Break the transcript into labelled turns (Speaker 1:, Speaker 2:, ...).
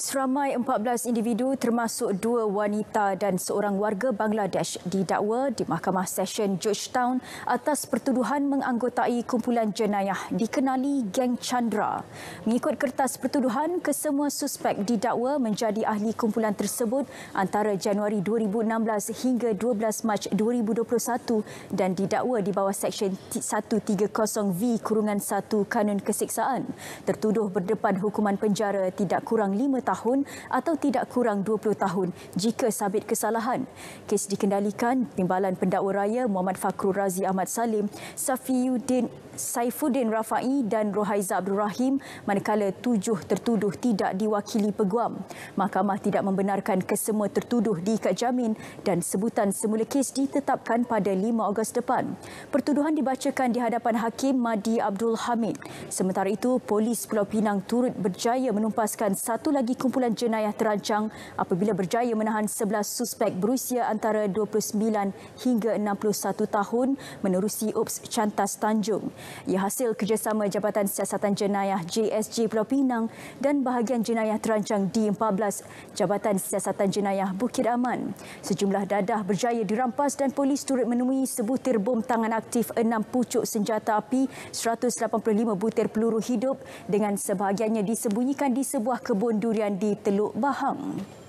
Speaker 1: Seramai 14 individu termasuk dua wanita dan seorang warga Bangladesh didakwa di Mahkamah Session Georgetown atas pertuduhan menganggotai kumpulan jenayah dikenali Geng Chandra. Mengikut kertas pertuduhan, kesemua suspek didakwa menjadi ahli kumpulan tersebut antara Januari 2016 hingga 12 Mac 2021 dan didakwa di bawah Seksyen 130V-1 Kanun Kesiksaan, Tertuduh berdepan hukuman penjara tidak kurang 5 tahun tahun atau tidak kurang 20 tahun jika sabit kesalahan. Kes dikendalikan Timbalan Pendakwa Raya Muhammad Fakru Razi Ahmad Salim, Safiuddin Saifuddin Rafai dan Rohaiza Abdul Rahim manakala tujuh tertuduh tidak diwakili peguam. Mahkamah tidak membenarkan kesemua tertuduh diikat jamin dan sebutan semula kes ditetapkan pada 5 Ogos depan. Pertuduhan dibacakan di hadapan Hakim Madi Abdul Hamid. Sementara itu, polis Pulau Pinang turut berjaya menumpaskan satu lagi kumpulan jenayah terancang apabila berjaya menahan 11 suspek berusia antara 29 hingga 61 tahun menerusi Ops Cantas Tanjung. Ia hasil kerjasama Jabatan Siasatan Jenayah JSJ Pulau Pinang dan bahagian jenayah terancang D14 Jabatan Siasatan Jenayah Bukit Aman. Sejumlah dadah berjaya dirampas dan polis turut menemui sebutir bom tangan aktif 6 pucuk senjata api 185 butir peluru hidup dengan sebahagiannya disembunyikan di sebuah kebun durian kemudian di Teluk Bahang.